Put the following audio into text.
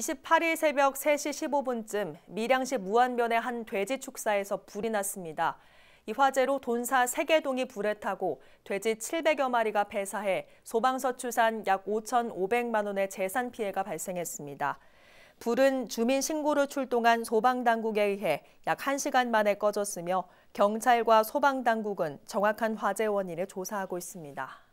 28일 새벽 3시 15분쯤 밀양시 무안면의 한 돼지 축사에서 불이 났습니다. 이 화재로 돈사 3개 동이 불에 타고 돼지 700여 마리가 배사해 소방서 추산 약 5,500만 원의 재산 피해가 발생했습니다. 불은 주민 신고로 출동한 소방당국에 의해 약 1시간 만에 꺼졌으며 경찰과 소방당국은 정확한 화재 원인을 조사하고 있습니다.